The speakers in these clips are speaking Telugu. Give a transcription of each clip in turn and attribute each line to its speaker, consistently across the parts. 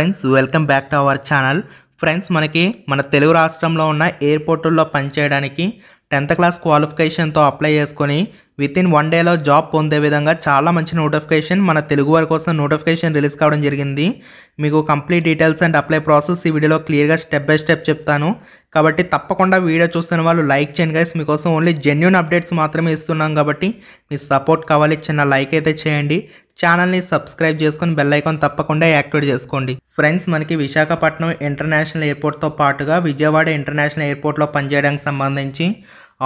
Speaker 1: friends welcome back to our channel friends మనకి మన తెలుగు రాష్ట్రంలో ఉన్న ఎయిర్పోర్టుల్లో పనిచేయడానికి టెన్త్ క్లాస్ క్వాలిఫికేషన్తో అప్లై చేసుకొని విత్ ఇన్ వన్ డేలో జాబ్ పొందే విధంగా చాలా మంచి నోటిఫికేషన్ మన తెలుగు వారి కోసం నోటిఫికేషన్ రిలీజ్ కావడం జరిగింది మీకు complete details and apply process ఈ వీడియోలో క్లియర్గా స్టెప్ బై స్టెప్ చెప్తాను కాబట్టి తప్పకుండా వీడియో చూస్తున్న వాళ్ళు లైక్ చేయండి గైస్ మీకోసం ఓన్లీ జెన్యున్ అప్డేట్స్ మాత్రమే ఇస్తున్నాం కాబట్టి మీ సపోర్ట్ కావాలి చిన్న లైక్ అయితే చేయండి ఛానల్ని సబ్స్క్రైబ్ చేసుకుని బెల్ ఐకాన్ తప్పకుండా యాక్టివేట్ చేసుకోండి ఫ్రెండ్స్ మనకి విశాఖపట్నం ఇంటర్నేషనల్ ఎయిర్పోర్ట్తో పాటుగా విజయవాడ ఇంటర్నేషనల్ ఎయిర్పోర్ట్లో పనిచేయడానికి సంబంధించి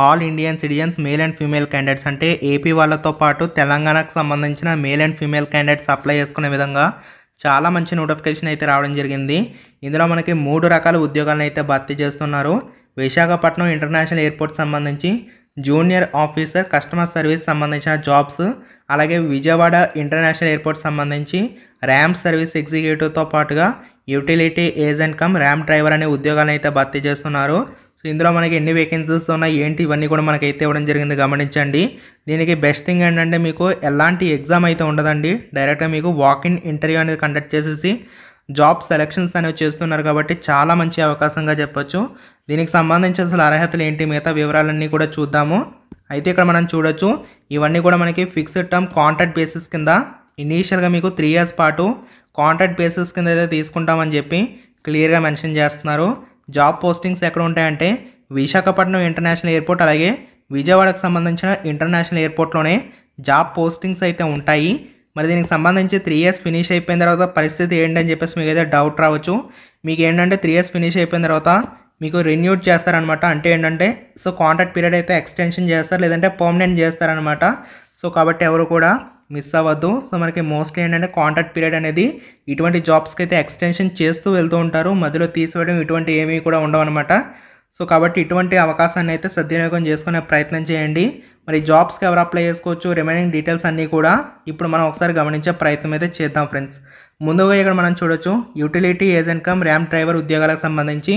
Speaker 1: all Indian citizens male and female candidates అంటే ఏపీ వాళ్ళతో పాటు తెలంగాణకు సంబంధించిన male and female candidates apply చేసుకునే విధంగా చాలా మంచి నోటిఫికేషన్ అయితే రావడం జరిగింది ఇందులో మనకి మూడు రకాల ఉద్యోగాలను అయితే భర్తీ చేస్తున్నారు విశాఖపట్నం ఇంటర్నేషనల్ ఎయిర్పోర్ట్ సంబంధించి జూనియర్ ఆఫీసర్ కస్టమర్ సర్వీస్ సంబంధించిన జాబ్స్ అలాగే విజయవాడ ఇంటర్నేషనల్ ఎయిర్పోర్ట్ సంబంధించి ర్యాంప్ సర్వీస్ ఎగ్జిక్యూటివ్తో పాటుగా utility agent cum ramp driver అనే ఉద్యోగాలను అయితే భర్తీ చేస్తున్నారు సో ఇందులో మనకి ఎన్ని వేకెన్సీస్ ఉన్నాయి ఏంటి ఇవన్నీ కూడా మనకి అయితే ఇవ్వడం జరిగింది గమనించండి దీనికి బెస్ట్ థింగ్ ఏంటంటే మీకు ఎలాంటి ఎగ్జామ్ అయితే ఉండదండి డైరెక్ట్గా మీకు వాక్ ఇన్ ఇంటర్వ్యూ అనేది కండక్ట్ చేసేసి జాబ్ సెలెక్షన్స్ అనేవి చేస్తున్నారు కాబట్టి చాలా మంచి అవకాశంగా చెప్పొచ్చు దీనికి సంబంధించి అసలు అర్హతలు ఏంటి మిగతా వివరాలన్నీ కూడా చూద్దాము అయితే ఇక్కడ మనం చూడొచ్చు ఇవన్నీ కూడా మనకి ఫిక్స్డ్ టర్మ్ కాంట్రాక్ట్ బేసిస్ కింద ఇనీషియల్గా మీకు త్రీ ఇయర్స్ పాటు కాంట్రాక్ట్ బేసిస్ కింద అయితే తీసుకుంటామని చెప్పి క్లియర్గా మెన్షన్ చేస్తున్నారు జాబ్ పోస్టింగ్స్ ఎక్కడ ఉంటాయంటే విశాఖపట్నం ఇంటర్నేషనల్ ఎయిర్పోర్ట్ అలాగే విజయవాడకు సంబంధించిన ఇంటర్నేషనల్ ఎయిర్పోర్ట్లోనే జాబ్ పోస్టింగ్స్ అయితే ఉంటాయి మరి దీనికి సంబంధించి త్రీ ఇయర్స్ ఫినిష్ అయిపోయిన తర్వాత పరిస్థితి ఏంటని చెప్పేసి మీకు అయితే డౌట్ రావచ్చు మీకు ఏంటంటే త్రీ ఇయర్స్ ఫినిష్ అయిపోయిన తర్వాత మీకు రెన్యూట్ చేస్తారనమాట అంటే ఏంటంటే సో కాంట్రాక్ట్ పీరియడ్ అయితే ఎక్స్టెన్షన్ చేస్తారు లేదంటే పర్మనెంట్ చేస్తారనమాట సో కాబట్టి ఎవరు కూడా మిస్ అవ్వద్దు సో మనకి మోస్ట్లీ ఏంటంటే కాంట్రాక్ట్ పీరియడ్ అనేది ఇటువంటి జాబ్స్కి అయితే ఎక్స్టెన్షన్ చేస్తూ వెళ్తూ ఉంటారు మధ్యలో తీసివేయడం ఇటువంటి ఏమీ కూడా ఉండవన్నమాట సో కాబట్టి ఇటువంటి అవకాశాన్ని అయితే సద్వినియోగం చేసుకునే ప్రయత్నం చేయండి మరి జాబ్స్కి ఎవరు అప్లై చేసుకోవచ్చు రిమైనింగ్ డీటెయిల్స్ అన్నీ కూడా ఇప్పుడు మనం ఒకసారి గమనించే ప్రయత్నం అయితే చేద్దాం ఫ్రెండ్స్ ముందుగా ఇక్కడ మనం చూడొచ్చు utility agent cum ramp driver ఉద్యోగాలకు సంబంధించి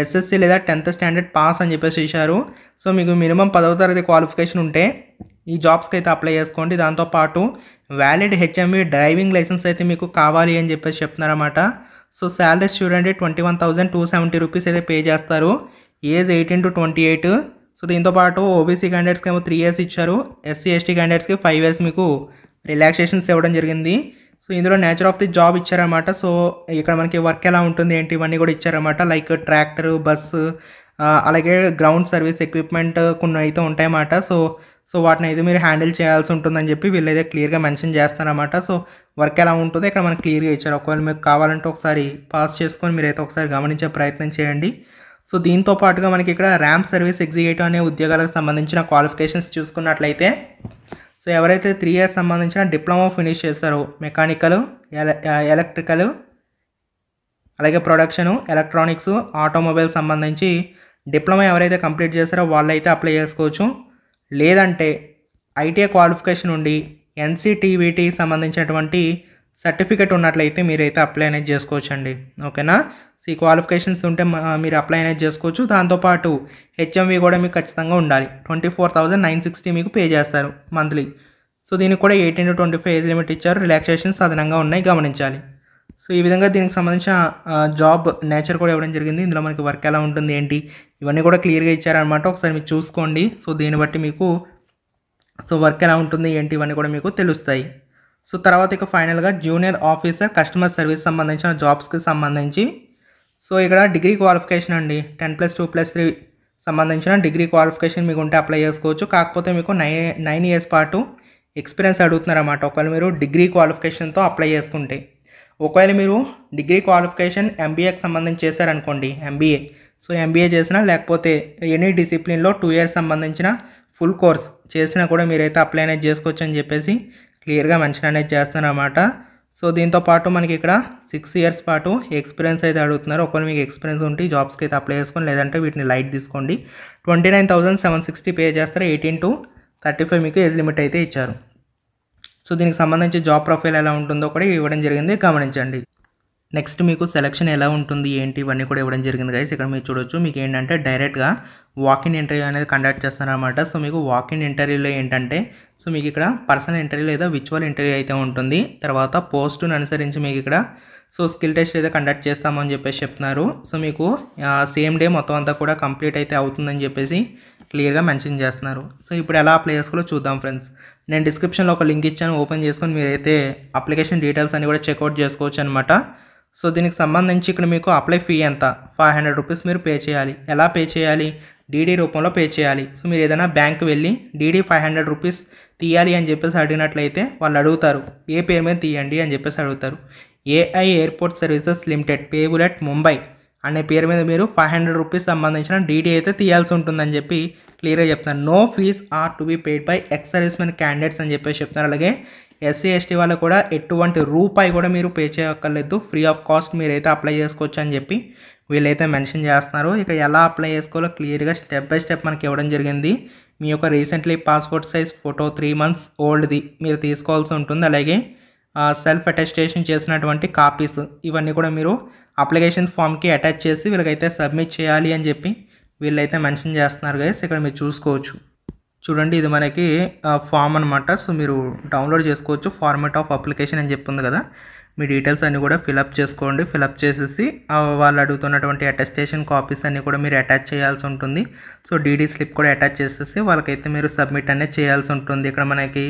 Speaker 1: ఎస్ఎస్సి లేదా టెన్త్ స్టాండర్డ్ పాస్ అని చెప్పేసి ఇచ్చారు సో మీకు మినిమం పదవ తరగతి క్వాలిఫికేషన్ ఉంటే ఈ జాబ్స్కి అయితే అప్లై చేసుకోండి దాంతోపాటు వ్యాలిడ్ హెచ్ఎంవి డ్రైవింగ్ లైసెన్స్ అయితే మీకు కావాలి అని చెప్పేసి చెప్తున్నారన్నమాట సో శాలరీస్ చూడండి twenty one thousand two seventy rupees అయితే పే చేస్తారు age eighteen to twenty eight so దీంతోపాటు ఓబీసీ క్యాండిడేట్స్కి ఏమో త్రీ ఇయర్స్ ఇచ్చారు ఎస్సీ ఎస్టీ క్యాండిడేట్స్కి ఫైవ్ ఇయర్స్ మీకు రిలాక్సేషన్స్ ఇవ్వడం జరిగింది సో ఇందులో నేచర్ ఆఫ్ ది జాబ్ ఇచ్చారనమాట సో ఇక్కడ మనకి వర్క్ ఎలా ఉంటుంది ఏంటి ఇవన్నీ కూడా ఇచ్చారనమాట లైక్ ట్రాక్టర్ బస్సు అలాగే గ్రౌండ్ సర్వీస్ ఎక్విప్మెంట్ కొన్ని అయితే ఉంటాయన్నమాట సో సో వాటిని అయితే మీరు హ్యాండిల్ చేయాల్సి ఉంటుందని చెప్పి వీళ్ళైతే క్లియర్గా మెన్షన్ చేస్తారనమాట సో వర్క్ ఎలా ఉంటుందో ఇక్కడ మనకు క్లియర్గా ఇచ్చారు ఒకవేళ మీకు కావాలంటే ఒకసారి పాస్ చేసుకొని మీరైతే ఒకసారి గమనించే ప్రయత్నం చేయండి సో దీంతో పాటుగా మనకి ఇక్కడ ర్యాంప్ సర్వీస్ ఎగ్జిక్యూటివ్ అనే ఉద్యోగాలకు సంబంధించిన క్వాలిఫికేషన్స్ చూసుకున్నట్లయితే సో ఎవరైతే త్రీ ఇయర్స్ సంబంధించిన డిప్లొమా ఫినిష్ చేస్తారో మెకానికల్ ఎలక్ట్రికల్ uh, అలాగే ప్రొడక్షను ఎలక్ట్రానిక్స్ ఆటోమొబైల్ సంబంధించి డిప్లొమా ఎవరైతే కంప్లీట్ చేస్తారో వాళ్ళైతే అప్లై చేసుకోవచ్చు లేదంటే ఐటీఐ క్వాలిఫికేషన్ ఉండి ఎన్సీటీవీటీ సంబంధించినటువంటి సర్టిఫికేట్ ఉన్నట్లయితే మీరైతే అప్లై అనేది చేసుకోవచ్చండి ఓకేనా ఈ క్వాలిఫికేషన్స్ ఉంటే మీరు అప్లై అనేది చేసుకోవచ్చు దాంతోపాటు హెచ్ఎంవి కూడా మీకు ఖచ్చితంగా ఉండాలి twenty four thousand nine sixty మీకు పే చేస్తారు మంత్లీ సో దీనికి కూడా eighteen to twenty five age limit ఇచ్చారు రిలాక్సేషన్స్ అదనంగా ఉన్నాయి గమనించాలి సో ఈ విధంగా దీనికి సంబంధించిన జాబ్ నేచర్ కూడా ఇవ్వడం జరిగింది ఇందులో మనకి వర్క్ ఎలా ఉంటుంది ఏంటి ఇవన్నీ కూడా క్లియర్గా ఇచ్చారనమాట ఒకసారి మీరు చూసుకోండి సో దీన్ని బట్టి మీకు సో వర్క్ ఎలా ఉంటుంది ఏంటి ఇవన్నీ కూడా మీకు తెలుస్తాయి సో తర్వాత ఇక ఫైనల్గా జూనియర్ ఆఫీసర్ కస్టమర్ సర్వీస్ సంబంధించిన జాబ్స్కి సంబంధించి సో ఇక్కడ డిగ్రీ క్వాలిఫికేషన్ అండి ten plus two plus three సంబంధించిన డిగ్రీ క్వాలిఫికేషన్ మీకు ఉంటే అప్లై చేసుకోవచ్చు కాకపోతే మీకు నై నైన్ ఇయర్స్ పాటు ఎక్స్పీరియన్స్ అడుగుతున్నారన్నమాట ఒకవేళ మీరు డిగ్రీ క్వాలిఫికేషన్తో అప్లై చేసుకుంటే ఒకవేళ మీరు డిగ్రీ క్వాలిఫికేషన్ ఎంబీఏకి సంబంధించి చేశారనుకోండి ఎంబీఏ సో ఎంబీఏ చేసినా లేకపోతే ఎనీ డిసిప్లిన్లో టూ ఇయర్స్ సంబంధించిన ఫుల్ కోర్స్ చేసినా కూడా మీరైతే అప్లై అనేది చేసుకోవచ్చు అని చెప్పేసి క్లియర్గా మెన్షన్ అనేది చేస్తున్నారన్నమాట సో దీంతోపాటు మనకి ఇక్కడ సిక్స్ ఇయర్స్ పాటు ఎక్స్పీరియన్స్ అయితే అడుగుతున్నారు ఒకవేళ మీకు ఎక్స్పీరియన్స్ ఉంటే జాబ్స్కి అయితే అప్లై చేసుకొని లేదంటే వీటిని లైట్ తీసుకోండి twenty nine thousand seven sixty pay చేస్తారు ఎయిటీన్ టు థర్టీ ఫైవ్ మీకు ఏజ్ లిమిట్ అయితే ఇచ్చారు సో దీనికి సంబంధించి జాబ్ ప్రొఫైల్ ఎలా ఉంటుందో కూడా ఇవ్వడం జరిగింది గమనించండి నెక్స్ట్ మీకు సెలక్షన్ ఎలా ఉంటుంది ఏంటి ఇవన్నీ కూడా ఇవ్వడం జరిగింది గైస్ ఇక్కడ మీరు చూడొచ్చు మీకు ఏంటంటే డైరెక్ట్గా వాకింగ్ ఇంటర్వ్యూ అనేది కండక్ట్ చేస్తున్నారనమాట సో మీకు వాకింగ్ ఇంటర్వ్యూలో ఏంటంటే సో మీకు ఇక్కడ పర్సనల్ ఇంటర్వ్యూ లేదా విచువల్ ఇంటర్వ్యూ అయితే ఉంటుంది తర్వాత పోస్టును అనుసరించి మీకు ఇక్కడ సో స్కిల్ టెస్ట్ అయితే కండక్ట్ చేస్తామని చెప్పేసి చెప్తున్నారు సో మీకు సేమ్ డే మొత్తం అంతా కూడా కంప్లీట్ అయితే అవుతుందని చెప్పేసి క్లియర్గా మెన్షన్ చేస్తున్నారు సో ఇప్పుడు ఎలా అప్లై చేసుకోవాలో చూద్దాం ఫ్రెండ్స్ నేను డిస్క్రిప్షన్లో ఒక లింక్ ఇచ్చాను ఓపెన్ చేసుకొని మీరైతే అప్లికేషన్ డీటెయిల్స్ అన్ని కూడా చెక్అవుట్ చేసుకోవచ్చు అనమాట సో దీనికి సంబంధించి ఇక్కడ మీకు అప్లై ఫీ ఎంత ఫైవ్ హండ్రెడ్ రూపీస్ మీరు పే చేయాలి ఎలా పే చేయాలి డీడీ రూపంలో పే చేయాలి సో మీరు ఏదైనా బ్యాంక్ వెళ్ళి డీడీ ఫైవ్ హండ్రెడ్ రూపీస్ తీయాలి అని చెప్పేసి అడిగినట్లయితే వాళ్ళు అడుగుతారు ఏ పేరు మీద తీయండి అని చెప్పేసి అడుగుతారు AI airport services limited payable at Mumbai అనే పేరు మీద మీరు ఫైవ్ హండ్రెడ్ రూపీస్ సంబంధించిన డీడీ అయితే తీయాల్సి ఉంటుందని చెప్పి క్లియర్గా చెప్తున్నారు no fees are to be paid by ex servicemen candidates అని చెప్పేసి చెప్తున్నారు అలాగే ఎస్సీ ఎస్టీ వాళ్ళు కూడా ఎటువంటి రూపాయి కూడా మీరు పే చేయక్కర్లేదు ఫ్రీ ఆఫ్ కాస్ట్ మీరు అయితే అప్లై చేసుకోవచ్చు అని చెప్పి వీళ్ళైతే మెన్షన్ చేస్తున్నారు ఇక ఎలా అప్లై చేసుకోవాలో క్లియర్గా స్టెప్ బై స్టెప్ మనకి ఇవ్వడం జరిగింది మీ యొక్క recently passport size photo three months ఓల్డ్ది మీరు తీసుకోవాల్సి ఉంటుంది అలాగే సెల్ఫ్ అటెస్టేషన్ చేసినటువంటి కాపీస్ ఇవన్నీ కూడా మీరు అప్లికేషన్ ఫామ్కి అటాచ్ చేసి వీళ్ళకైతే సబ్మిట్ చేయాలి అని చెప్పి వీళ్ళైతే మెన్షన్ చేస్తున్నారు గైస్ ఇక్కడ మీరు చూసుకోవచ్చు చూడండి ఇది మనకి ఫామ్ అనమాట సో మీరు డౌన్లోడ్ చేసుకోవచ్చు ఫార్మేట్ ఆఫ్ అప్లికేషన్ అని చెప్పింది కదా మీ డీటెయిల్స్ అన్నీ కూడా ఫిలప్ చేసుకోండి ఫిలప్ చేసేసి వాళ్ళు అడుగుతున్నటువంటి అటెస్టేషన్ కాపీస్ అన్నీ కూడా మీరు అటాచ్ చేయాల్సి ఉంటుంది సో డీడీ స్లిప్ కూడా అటాచ్ చేసేసి వాళ్ళకైతే మీరు సబ్మిట్ అనేది చేయాల్సి ఉంటుంది ఇక్కడ మనకి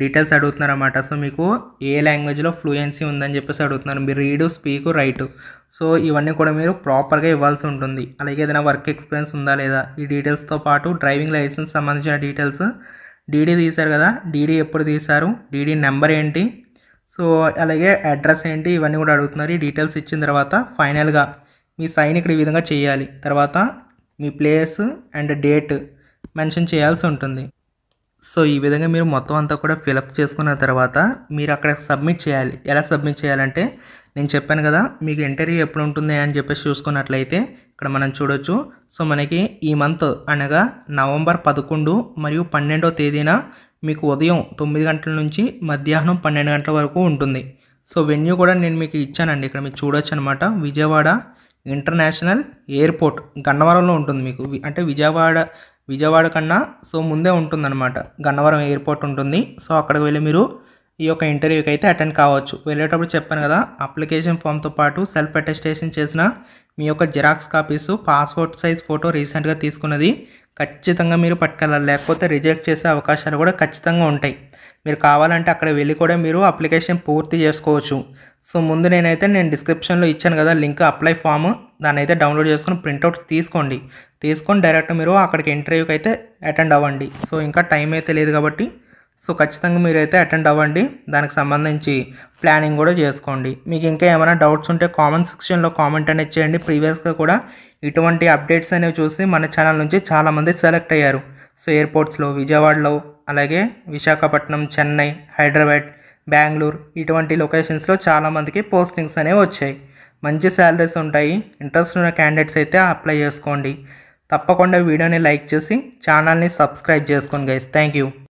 Speaker 1: డీటెయిల్స్ అడుగుతున్నారు అనమాట సో మీకు ఏ లాంగ్వేజ్లో ఫ్లూయెన్సీ ఉందని చెప్పేసి అడుగుతున్నారు మీరు రీడు స్పీకు రైటు సో ఇవన్నీ కూడా మీరు ప్రాపర్గా ఇవ్వాల్సి ఉంటుంది అలాగే ఏదైనా వర్క్ ఎక్స్పీరియన్స్ ఉందా లేదా ఈ డీటెయిల్స్తో పాటు డ్రైవింగ్ లైసెన్స్ సంబంధించిన డీటెయిల్స్ డీడీ తీశారు కదా డీడీ ఎప్పుడు తీశారు డీడీ నెంబర్ ఏంటి సో అలాగే అడ్రస్ ఏంటి ఇవన్నీ కూడా అడుగుతున్నారు ఈ డీటెయిల్స్ ఇచ్చిన తర్వాత ఫైనల్గా మీ సైన్ ఇక్కడ ఈ విధంగా చేయాలి తర్వాత మీ ప్లేస్ అండ్ డేట్ మెన్షన్ చేయాల్సి ఉంటుంది సో ఈ విధంగా మీరు మొత్తం అంతా కూడా ఫిలప్ చేసుకున్న తర్వాత మీరు అక్కడ సబ్మిట్ చేయాలి ఎలా సబ్మిట్ చేయాలంటే నేను చెప్పాను కదా మీకు ఇంటర్వ్యూ ఎప్పుడు ఉంటుంది అని చెప్పేసి చూసుకున్నట్లయితే ఇక్కడ మనం చూడొచ్చు సో మనకి ఈ మంత్ అనగా నవంబర్ పదకొండు మరియు పన్నెండో తేదీన మీకు ఉదయం తొమ్మిది గంటల నుంచి మధ్యాహ్నం పన్నెండు గంటల వరకు ఉంటుంది సో వెన్యూ కూడా నేను మీకు ఇచ్చానండి ఇక్కడ మీరు చూడొచ్చు అనమాట విజయవాడ ఇంటర్నేషనల్ ఎయిర్పోర్ట్ గన్నవరంలో ఉంటుంది మీకు అంటే విజయవాడ విజయవాడ కన్నా సో ముందే ఉంటుందన్నమాట గన్నవరం ఎయిర్పోర్ట్ ఉంటుంది సో అక్కడికి వెళ్ళి మీరు ఈ యొక్క ఇంటర్వ్యూకి అయితే అటెండ్ కావచ్చు వెళ్ళేటప్పుడు చెప్పాను కదా అప్లికేషన్ ఫామ్తో పాటు సెల్ఫ్ అటెస్టేషన్ చేసిన మీ యొక్క xerox copies passport size photo రీసెంట్గా తీసుకున్నది ఖచ్చితంగా మీరు పట్టుకెళ్ళాలి లేకపోతే రిజెక్ట్ చేసే అవకాశాలు కూడా ఖచ్చితంగా ఉంటాయి మీరు కావాలంటే అక్కడ వెళ్ళి కూడా మీరు అప్లికేషన్ పూర్తి చేసుకోవచ్చు సో ముందు నేనైతే నేను డిస్క్రిప్షన్లో ఇచ్చాను కదా లింక్ అప్లై ఫామ్ దాన్ని అయితే డౌన్లోడ్ చేసుకుని ప్రింట్అవుట్ తీసుకోండి తీసుకొని డైరెక్ట్ మీరు అక్కడికి ఇంటర్వ్యూకి అయితే అటెండ్ అవ్వండి సో ఇంకా టైం అయితే లేదు కాబట్టి సో ఖచ్చితంగా మీరైతే అటెండ్ అవ్వండి దానికి సంబంధించి ప్లానింగ్ కూడా చేసుకోండి మీకు ఇంకా ఏమైనా డౌట్స్ ఉంటే కామెంట్ సెక్షన్లో కామెంట్ అనేది చేయండి ప్రీవియస్గా కూడా ఇటువంటి అప్డేట్స్ అనేవి చూసి మన ఛానల్ నుంచి చాలామంది సెలెక్ట్ అయ్యారు సో ఎయిర్పోర్ట్స్లో విజయవాడలో అలాగే విశాఖపట్నం చెన్నై హైదరాబాద్ బెంగళూరు ఇటువంటి లొకేషన్స్లో చాలామందికి పోస్టింగ్స్ అనేవి వచ్చాయి మంచి శాలరీస్ ఉంటాయి ఇంట్రెస్ట్ ఉన్న క్యాండిడేట్స్ అయితే అప్లై చేసుకోండి తప్పకుండా వీడియోని లైక్ చేసి ఛానల్ని సబ్స్క్రైబ్ చేసుకోండి గైస్ థ్యాంక్ యూ